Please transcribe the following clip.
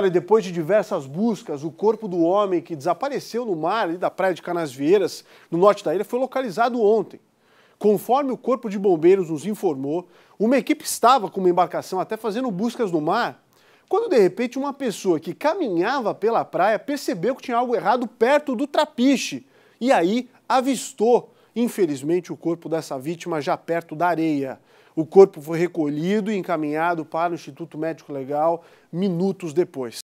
Olha, depois de diversas buscas, o corpo do homem que desapareceu no mar ali da praia de Canasvieiras, no norte da ilha, foi localizado ontem. Conforme o Corpo de Bombeiros nos informou, uma equipe estava com uma embarcação até fazendo buscas no mar, quando de repente uma pessoa que caminhava pela praia percebeu que tinha algo errado perto do trapiche e aí avistou Infelizmente, o corpo dessa vítima já perto da areia. O corpo foi recolhido e encaminhado para o Instituto Médico Legal minutos depois.